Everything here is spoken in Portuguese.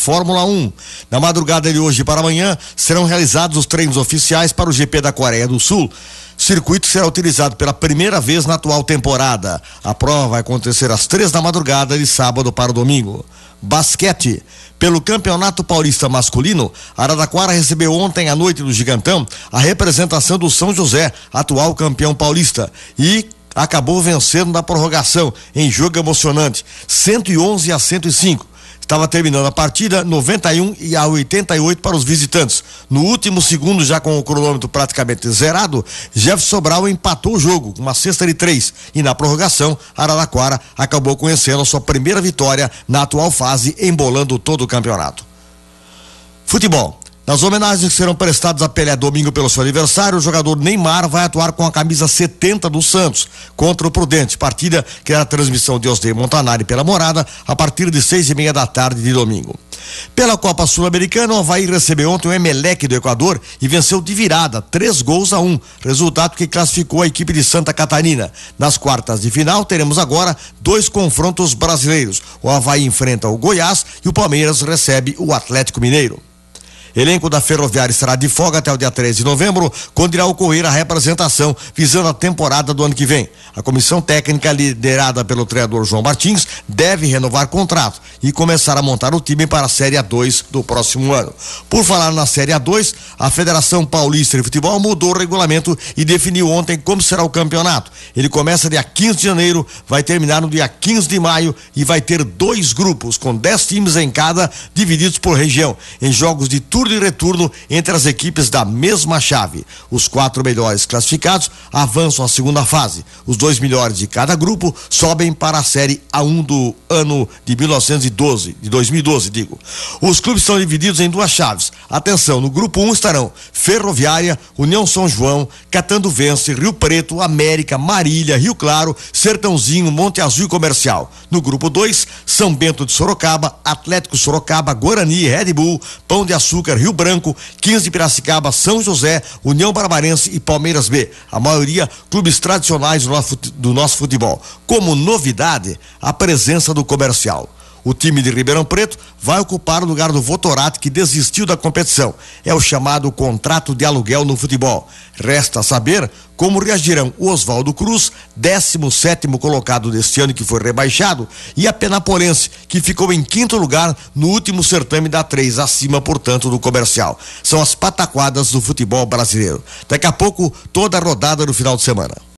Fórmula 1. Na madrugada de hoje para amanhã serão realizados os treinos oficiais para o GP da Coreia do Sul. O circuito será utilizado pela primeira vez na atual temporada. A prova vai acontecer às três da madrugada de sábado para o domingo. Basquete. Pelo Campeonato Paulista Masculino, Araraquara recebeu ontem à noite do Gigantão a representação do São José, atual campeão paulista, e acabou vencendo na prorrogação em jogo emocionante, 111 a 105. Estava terminando a partida 91 e a 88 para os visitantes. No último segundo, já com o cronômetro praticamente zerado, Jeff Sobral empatou o jogo com uma cesta de três e na prorrogação, Araraquara acabou conhecendo a sua primeira vitória na atual fase, embolando todo o campeonato. Futebol. Nas homenagens que serão prestadas à Pelé domingo pelo seu aniversário, o jogador Neymar vai atuar com a camisa 70 do Santos contra o Prudente. Partida que é a transmissão de Osdei Montanari pela Morada a partir de seis e meia da tarde de domingo. Pela Copa Sul-Americana, o Havaí recebeu ontem o Emelec do Equador e venceu de virada, três gols a um, resultado que classificou a equipe de Santa Catarina. Nas quartas de final, teremos agora dois confrontos brasileiros. O Havaí enfrenta o Goiás e o Palmeiras recebe o Atlético Mineiro. Elenco da Ferroviária estará de folga até o dia 13 de novembro, quando irá ocorrer a representação visando a temporada do ano que vem. A comissão técnica, liderada pelo treinador João Martins, deve renovar contrato e começar a montar o time para a Série A2 do próximo ano. Por falar na Série A2, a Federação Paulista de Futebol mudou o regulamento e definiu ontem como será o campeonato. Ele começa dia 15 de janeiro, vai terminar no dia 15 de maio e vai ter dois grupos com 10 times em cada, divididos por região, em jogos de tudo turno e retorno entre as equipes da mesma chave. Os quatro melhores classificados avançam à segunda fase. Os dois melhores de cada grupo sobem para a Série A1 do ano de 1912, de 2012, digo. Os clubes são divididos em duas chaves. Atenção, no grupo 1 um estarão Ferroviária, União São João, Catando Vence, Rio Preto, América, Marília, Rio Claro, Sertãozinho, Monte Azul e Comercial. No grupo 2, São Bento de Sorocaba, Atlético Sorocaba, Guarani, Red Bull, Pão de Açúcar Açúcar, Rio Branco, 15 Piracicaba, São José, União Barbarense e Palmeiras B. A maioria clubes tradicionais do nosso, do nosso futebol. Como novidade, a presença do comercial. O time de Ribeirão Preto vai ocupar o lugar do Votorato que desistiu da competição. É o chamado contrato de aluguel no futebol. Resta saber como reagirão o Oswaldo Cruz, 17 colocado deste ano que foi rebaixado, e a Penapolense, que ficou em quinto lugar no último certame da 3, acima, portanto, do comercial. São as pataquadas do futebol brasileiro. Daqui a pouco, toda a rodada no final de semana.